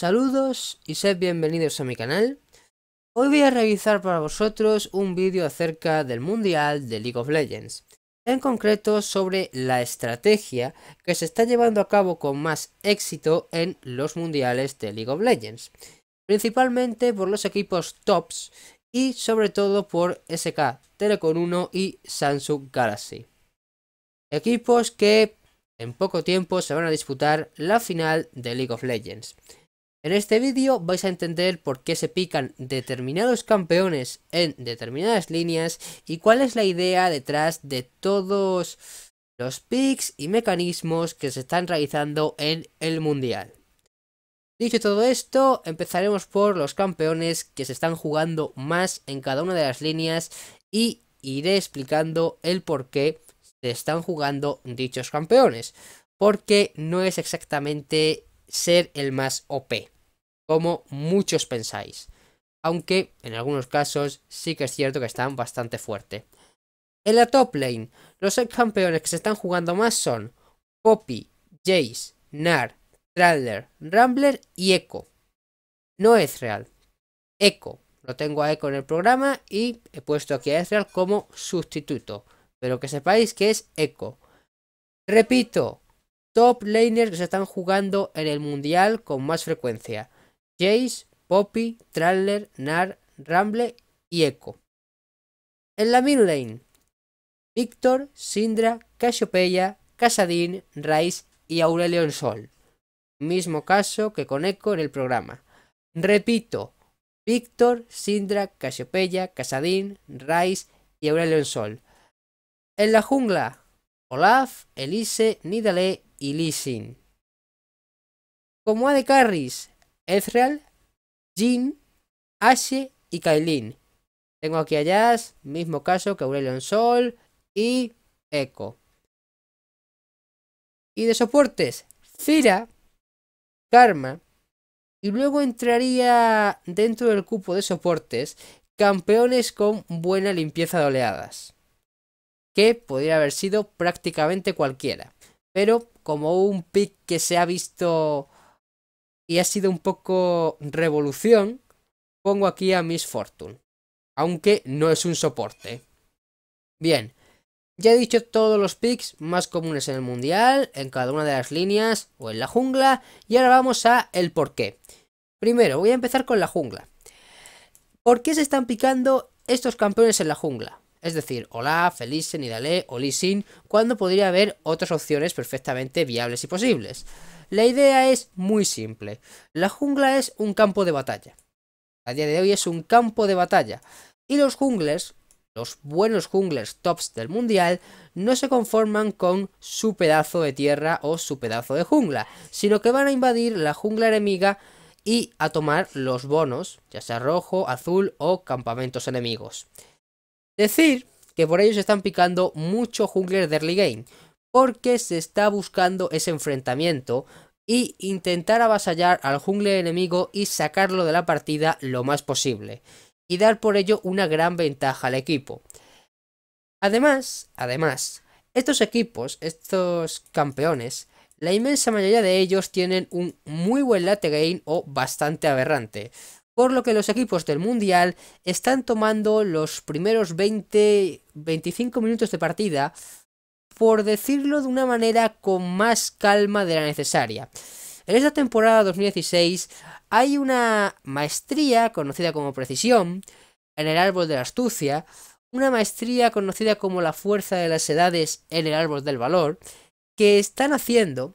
Saludos y sed bienvenidos a mi canal. Hoy voy a realizar para vosotros un vídeo acerca del Mundial de League of Legends. En concreto sobre la estrategia que se está llevando a cabo con más éxito en los Mundiales de League of Legends. Principalmente por los equipos tops y sobre todo por SK Telecom 1 y Samsung Galaxy. Equipos que en poco tiempo se van a disputar la final de League of Legends. En este vídeo vais a entender por qué se pican determinados campeones en determinadas líneas y cuál es la idea detrás de todos los picks y mecanismos que se están realizando en el mundial. Dicho todo esto, empezaremos por los campeones que se están jugando más en cada una de las líneas y iré explicando el por qué se están jugando dichos campeones, porque no es exactamente ser el más OP como muchos pensáis. Aunque en algunos casos sí que es cierto que están bastante fuerte. En la top lane, los campeones que se están jugando más son Poppy, Jace, Nar, Traddler, Rambler y Echo. No es real. Echo. Lo tengo a Echo en el programa y he puesto aquí a Ezreal como sustituto. Pero que sepáis que es Echo. Repito, top laners que se están jugando en el mundial con más frecuencia. Jace, Poppy, Traller, Nar, Ramble y Echo. En la mid lane, Víctor, Sindra, Casiopeya, casadín Ryze y Aurelion Sol. Mismo caso que con Echo en el programa. Repito, Víctor, Sindra, Casiopeya, casadín Ryze y Aurelion Sol. En la jungla, Olaf, Elise, Nidale y Lee Sin. Como de Ezreal, Jin, Ashe y Kailin. Tengo aquí a Jazz, mismo caso que Aurelion Sol y Echo. Y de soportes, Fira, Karma. Y luego entraría dentro del cupo de soportes campeones con buena limpieza de oleadas. Que podría haber sido prácticamente cualquiera. Pero como un pick que se ha visto y ha sido un poco revolución, pongo aquí a Miss Fortune, aunque no es un soporte. Bien, ya he dicho todos los picks más comunes en el mundial, en cada una de las líneas o en la jungla, y ahora vamos a el porqué. Primero, voy a empezar con la jungla. ¿Por qué se están picando estos campeones en la jungla? Es decir, hola, Felice, Nidale o Sin, cuando podría haber otras opciones perfectamente viables y posibles. La idea es muy simple. La jungla es un campo de batalla. A día de hoy es un campo de batalla. Y los junglers, los buenos junglers tops del mundial, no se conforman con su pedazo de tierra o su pedazo de jungla, sino que van a invadir la jungla enemiga y a tomar los bonos, ya sea rojo, azul o campamentos enemigos. Decir que por ellos están picando muchos junglers de early game, porque se está buscando ese enfrentamiento y intentar avasallar al jungle enemigo y sacarlo de la partida lo más posible, y dar por ello una gran ventaja al equipo. Además, además, estos equipos, estos campeones, la inmensa mayoría de ellos tienen un muy buen late game o bastante aberrante, por lo que los equipos del Mundial están tomando los primeros 20-25 minutos de partida por decirlo de una manera con más calma de la necesaria. En esta temporada 2016 hay una maestría conocida como precisión en el árbol de la astucia, una maestría conocida como la fuerza de las edades en el árbol del valor, que están haciendo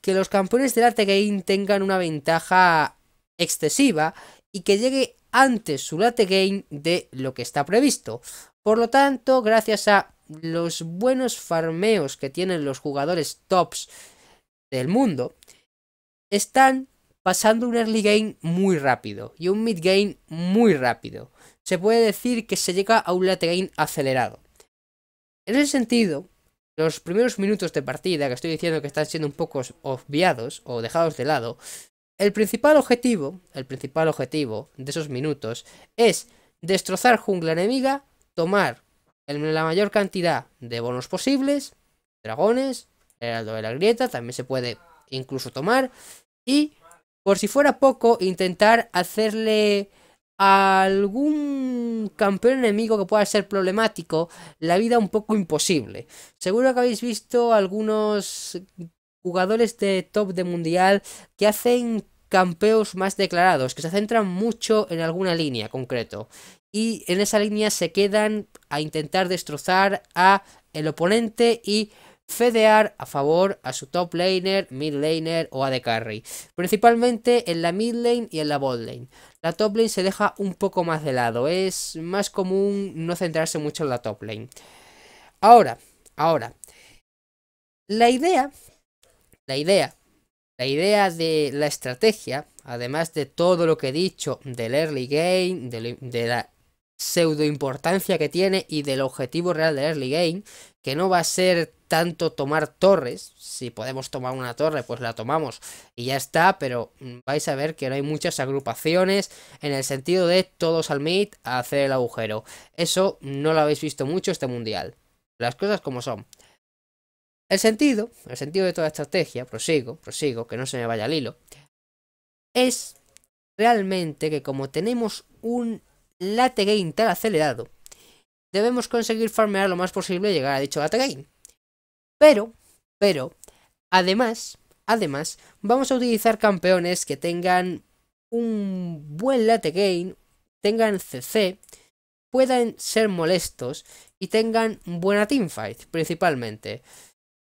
que los campeones del late game tengan una ventaja excesiva y que llegue antes su late game de lo que está previsto. Por lo tanto, gracias a los buenos farmeos que tienen los jugadores tops del mundo, están pasando un early game muy rápido y un mid game muy rápido. Se puede decir que se llega a un late game acelerado. En ese sentido, los primeros minutos de partida, que estoy diciendo que están siendo un poco obviados o dejados de lado, el principal objetivo, el principal objetivo de esos minutos es destrozar jungla enemiga, tomar la mayor cantidad de bonos posibles, dragones, heraldo de la grieta, también se puede incluso tomar. Y, por si fuera poco, intentar hacerle a algún campeón enemigo que pueda ser problemático la vida un poco imposible. Seguro que habéis visto algunos jugadores de top de mundial que hacen campeos más declarados, que se centran mucho en alguna línea concreto. Y en esa línea se quedan a intentar destrozar a el oponente y fedear a favor a su top laner, mid laner o de carry, principalmente en la mid lane y en la bot lane. La top lane se deja un poco más de lado, es más común no centrarse mucho en la top lane. Ahora, ahora, la idea, la idea, la idea de la estrategia, además de todo lo que he dicho del early game, de, de la pseudo importancia que tiene y del objetivo real del early game, que no va a ser tanto tomar torres, si podemos tomar una torre pues la tomamos y ya está, pero vais a ver que no hay muchas agrupaciones en el sentido de todos al mid a hacer el agujero, eso no lo habéis visto mucho este mundial, las cosas como son. El sentido, el sentido de toda estrategia, prosigo, prosigo, que no se me vaya al hilo, es realmente que como tenemos un late Game tan acelerado, debemos conseguir farmear lo más posible y llegar a dicho late gain. Pero, pero, además, además, vamos a utilizar campeones que tengan un buen late gain, tengan CC, puedan ser molestos y tengan buena teamfight, principalmente.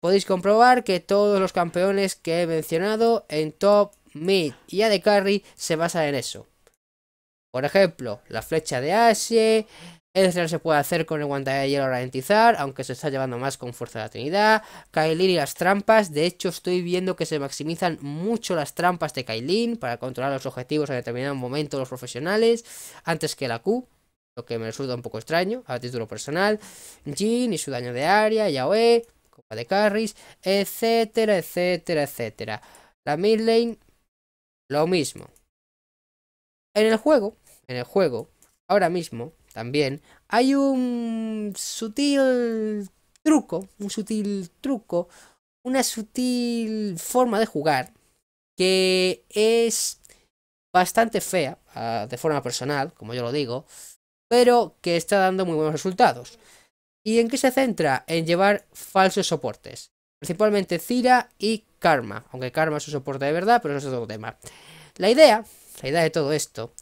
Podéis comprobar que todos los campeones que he mencionado en top, mid y AD carry se basan en eso. Por ejemplo, la flecha de Ashe. no se puede hacer con el guante de hielo ralentizar, aunque se está llevando más con fuerza de la Trinidad. Kailin y las trampas. De hecho, estoy viendo que se maximizan mucho las trampas de Kailin para controlar los objetivos en determinado momento los profesionales, antes que la Q. Lo que me resulta un poco extraño a título personal. Jin y su daño de área, Yaoe, Copa de Carries, etcétera, etcétera, etcétera. La mid lane, lo mismo. En el juego, en el juego, ahora mismo, también, hay un sutil truco, un sutil truco, una sutil forma de jugar que es bastante fea, ah, de forma personal, como yo lo digo, pero que está dando muy buenos resultados. ¿Y en qué se centra? En llevar falsos soportes. Principalmente Cira y Karma, aunque Karma es un soporte de verdad, pero no es otro tema. La idea, la idea de todo esto,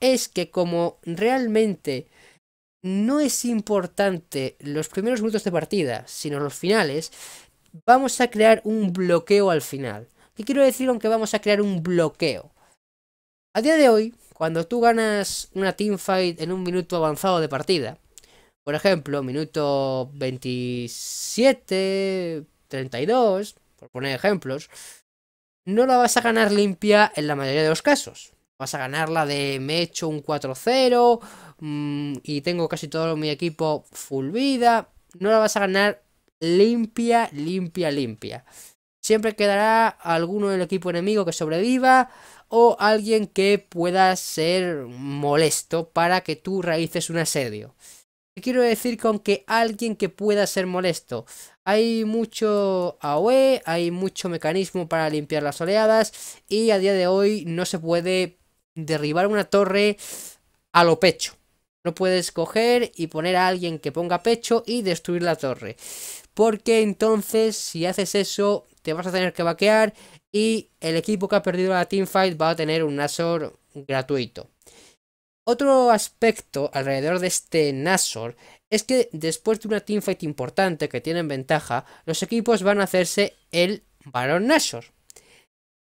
es que como realmente no es importante los primeros minutos de partida, sino los finales, vamos a crear un bloqueo al final. ¿Qué quiero decir con que vamos a crear un bloqueo? A día de hoy, cuando tú ganas una teamfight en un minuto avanzado de partida, por ejemplo, minuto 27, 32, por poner ejemplos, no la vas a ganar limpia en la mayoría de los casos. Vas a ganarla de me he hecho un 4-0 mm, y tengo casi todo mi equipo full vida. No la vas a ganar limpia, limpia, limpia. Siempre quedará alguno del equipo enemigo que sobreviva o alguien que pueda ser molesto para que tú realices un asedio. ¿Qué quiero decir con que alguien que pueda ser molesto? Hay mucho AOE, hay mucho mecanismo para limpiar las oleadas y a día de hoy no se puede derribar una torre a lo pecho. No puedes coger y poner a alguien que ponga pecho y destruir la torre. Porque entonces, si haces eso, te vas a tener que vaquear y el equipo que ha perdido la teamfight va a tener un Nasor gratuito. Otro aspecto alrededor de este Nasor es que después de una teamfight importante que tienen ventaja, los equipos van a hacerse el Baron Nasor.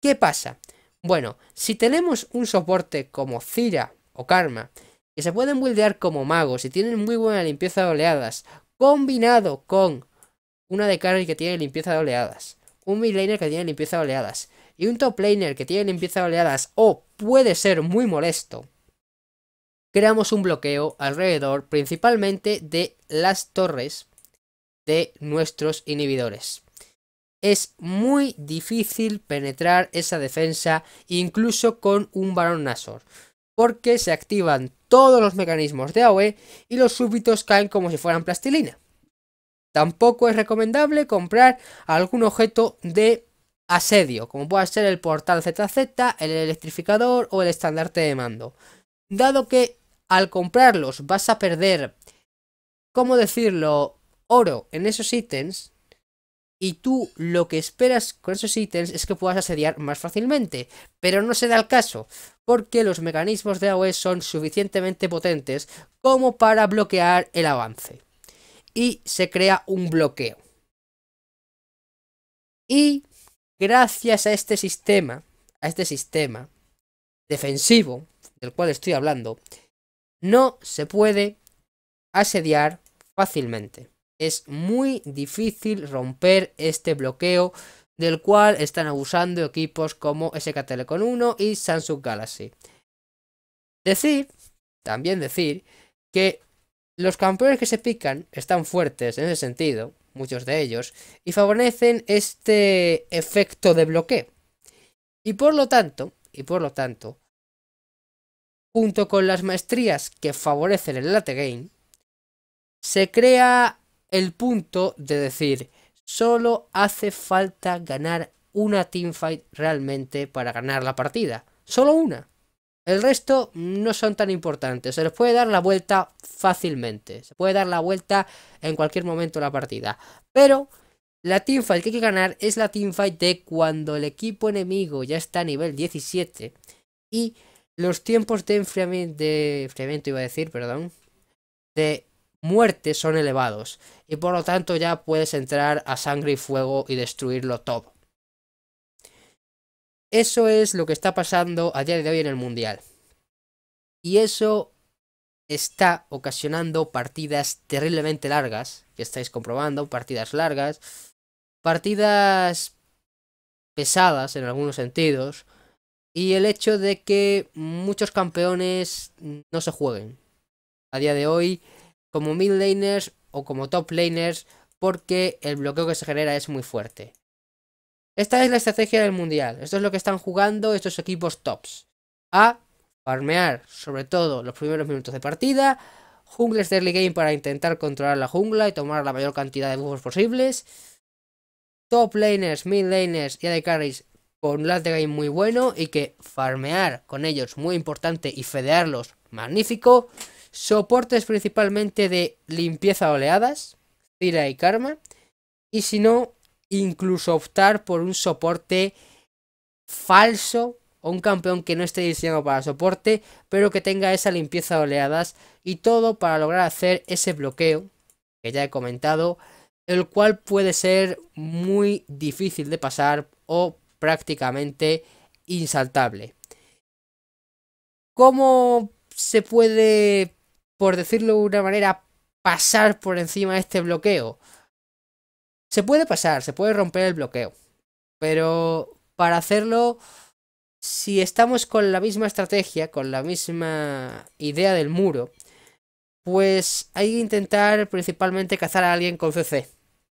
¿Qué pasa? Bueno, si tenemos un soporte como Cira o Karma, que se pueden buildear como magos y tienen muy buena limpieza de oleadas, combinado con una de carry que tiene limpieza de oleadas, un midlaner que tiene limpieza de oleadas y un top laner que tiene limpieza de oleadas o puede ser muy molesto, creamos un bloqueo alrededor principalmente de las torres de nuestros inhibidores es muy difícil penetrar esa defensa incluso con un varón Nasor, porque se activan todos los mecanismos de AOE y los súbitos caen como si fueran plastilina. Tampoco es recomendable comprar algún objeto de asedio, como pueda ser el portal ZZ, el electrificador o el estandarte de mando. Dado que al comprarlos vas a perder, ¿cómo decirlo?, oro en esos ítems, y tú lo que esperas con esos ítems es que puedas asediar más fácilmente, pero no se da el caso, porque los mecanismos de AOE son suficientemente potentes como para bloquear el avance. Y se crea un bloqueo. Y gracias a este sistema, a este sistema defensivo del cual estoy hablando, no se puede asediar fácilmente es muy difícil romper este bloqueo del cual están abusando equipos como SK Telecom 1 y Samsung Galaxy. Decir, también decir, que los campeones que se pican están fuertes en ese sentido, muchos de ellos, y favorecen este efecto de bloqueo. Y por lo tanto, y por lo tanto, junto con las maestrías que favorecen el late game, se crea el punto de decir, solo hace falta ganar una teamfight realmente para ganar la partida. Solo una. El resto no son tan importantes. Se les puede dar la vuelta fácilmente. Se puede dar la vuelta en cualquier momento de la partida. Pero la teamfight que hay que ganar es la teamfight de cuando el equipo enemigo ya está a nivel 17 y los tiempos de enfriamiento, de iba a decir, perdón, de Muertes son elevados, y por lo tanto ya puedes entrar a sangre y fuego y destruirlo todo. Eso es lo que está pasando a día de hoy en el Mundial. Y eso está ocasionando partidas terriblemente largas, que estáis comprobando, partidas largas, partidas pesadas en algunos sentidos, y el hecho de que muchos campeones no se jueguen. A día de hoy como mid laners o como top laners porque el bloqueo que se genera es muy fuerte. Esta es la estrategia del mundial. Esto es lo que están jugando estos equipos tops. A farmear sobre todo los primeros minutos de partida, jungles de early game para intentar controlar la jungla y tomar la mayor cantidad de buffos posibles, top laners, mid laners y AD carries con last de game muy bueno y que farmear con ellos muy importante y fedearlos magnífico. Soportes principalmente de limpieza oleadas, Cira y Karma. Y si no, incluso optar por un soporte falso o un campeón que no esté diseñado para soporte, pero que tenga esa limpieza de oleadas y todo para lograr hacer ese bloqueo que ya he comentado, el cual puede ser muy difícil de pasar o prácticamente insaltable. ¿Cómo se puede por decirlo de una manera, pasar por encima de este bloqueo. Se puede pasar, se puede romper el bloqueo. Pero para hacerlo, si estamos con la misma estrategia, con la misma idea del muro, pues hay que intentar principalmente cazar a alguien con CC.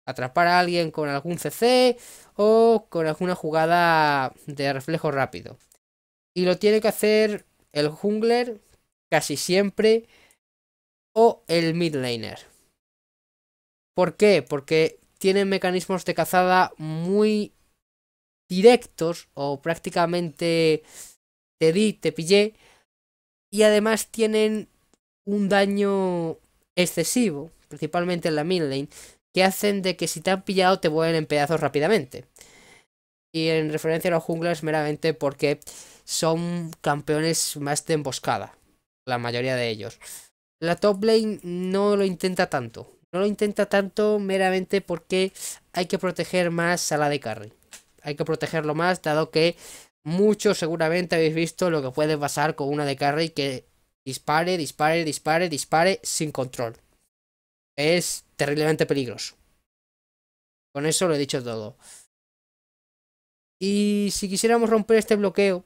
Atrapar a alguien con algún CC o con alguna jugada de reflejo rápido. Y lo tiene que hacer el jungler casi siempre el midlaner ¿Por qué? Porque tienen mecanismos de cazada muy directos o prácticamente te di, te pillé. Y además tienen un daño excesivo, principalmente en la midlane que hacen de que si te han pillado te vuelven en pedazos rápidamente. Y en referencia a los junglers meramente porque son campeones más de emboscada, la mayoría de ellos. La top lane no lo intenta tanto. No lo intenta tanto meramente porque hay que proteger más a la de carry. Hay que protegerlo más, dado que muchos seguramente habéis visto lo que puede pasar con una de carry que dispare, dispare, dispare, dispare sin control. Es terriblemente peligroso. Con eso lo he dicho todo. Y si quisiéramos romper este bloqueo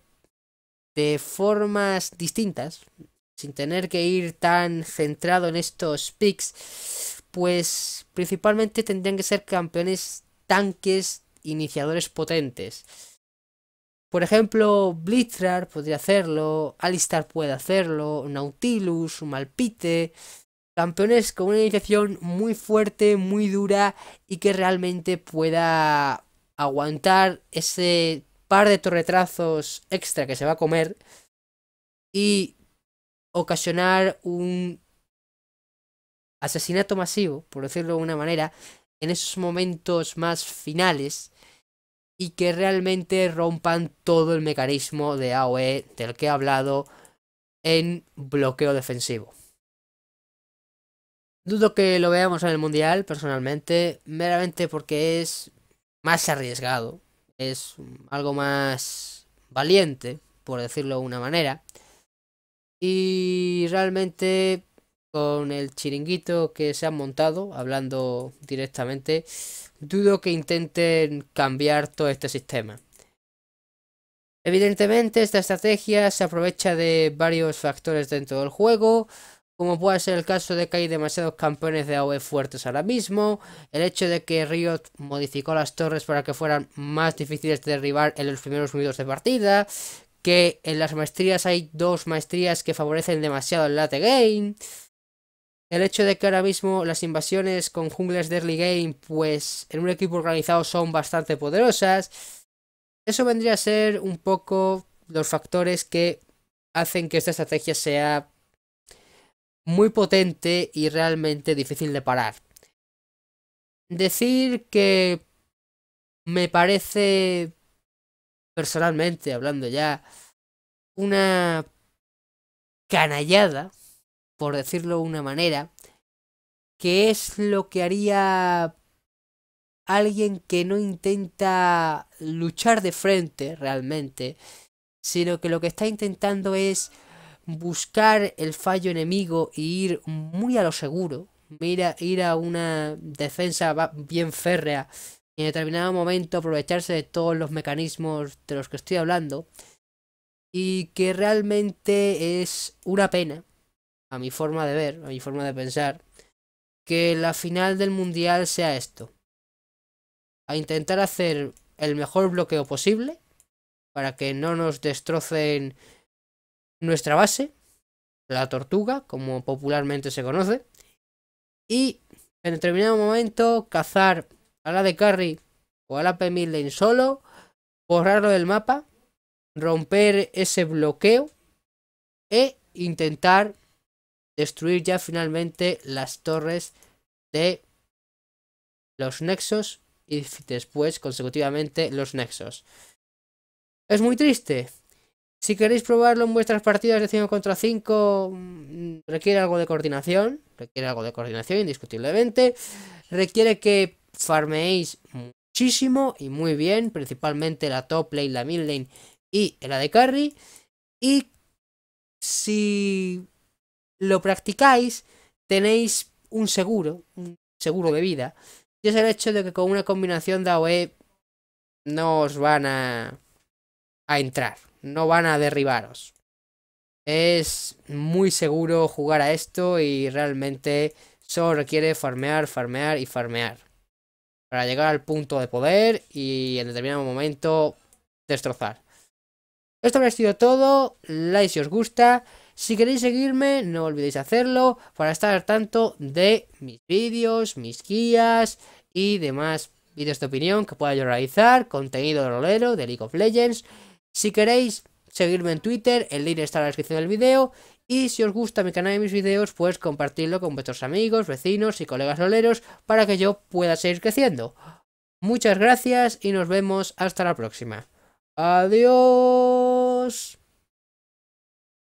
de formas distintas, sin tener que ir tan centrado en estos picks, pues principalmente tendrían que ser campeones tanques iniciadores potentes. Por ejemplo, Blitzrar podría hacerlo, Alistar puede hacerlo, Nautilus, Malpite. Campeones con una iniciación muy fuerte, muy dura y que realmente pueda aguantar ese par de torretrazos extra que se va a comer y ocasionar un asesinato masivo, por decirlo de una manera, en esos momentos más finales y que realmente rompan todo el mecanismo de AOE del que he hablado en bloqueo defensivo. Dudo que lo veamos en el Mundial, personalmente, meramente porque es más arriesgado, es algo más valiente, por decirlo de una manera. Y realmente con el chiringuito que se han montado, hablando directamente, dudo que intenten cambiar todo este sistema. Evidentemente esta estrategia se aprovecha de varios factores dentro del juego, como puede ser el caso de que hay demasiados campeones de AOE fuertes ahora mismo, el hecho de que Riot modificó las torres para que fueran más difíciles de derribar en los primeros minutos de partida, que en las maestrías hay dos maestrías que favorecen demasiado el late game. El hecho de que ahora mismo las invasiones con jungles de early game, pues en un equipo organizado son bastante poderosas. Eso vendría a ser un poco los factores que hacen que esta estrategia sea muy potente y realmente difícil de parar. Decir que me parece personalmente hablando ya, una canallada, por decirlo de una manera, que es lo que haría alguien que no intenta luchar de frente realmente, sino que lo que está intentando es buscar el fallo enemigo y ir muy a lo seguro, mira ir a una defensa bien férrea y en determinado momento aprovecharse de todos los mecanismos de los que estoy hablando y que realmente es una pena, a mi forma de ver, a mi forma de pensar, que la final del mundial sea esto. A intentar hacer el mejor bloqueo posible para que no nos destrocen nuestra base, la tortuga, como popularmente se conoce, y en determinado momento cazar a la de carry o a la P1000 en solo, borrarlo del mapa, romper ese bloqueo e intentar destruir ya finalmente las torres de los nexos y después consecutivamente los nexos. Es muy triste. Si queréis probarlo en vuestras partidas de 5 contra 5, mm, requiere algo de coordinación, requiere algo de coordinación indiscutiblemente, requiere que farméis muchísimo y muy bien, principalmente la top lane, la mid lane y la de carry. Y si lo practicáis, tenéis un seguro, un seguro de vida. Y es el hecho de que con una combinación de AOE no os van a, a entrar, no van a derribaros. Es muy seguro jugar a esto y realmente solo requiere farmear, farmear y farmear para llegar al punto de poder y en determinado momento destrozar. Esto ha sido todo, like si os gusta, si queréis seguirme no olvidéis hacerlo para estar al tanto de mis vídeos, mis guías y demás vídeos de opinión que pueda yo realizar, contenido de rolero de League of Legends. Si queréis seguirme en Twitter, el link está en la descripción del vídeo y si os gusta mi canal y mis videos, pues compartidlo con vuestros amigos, vecinos y colegas oleros para que yo pueda seguir creciendo. Muchas gracias y nos vemos hasta la próxima. Adiós.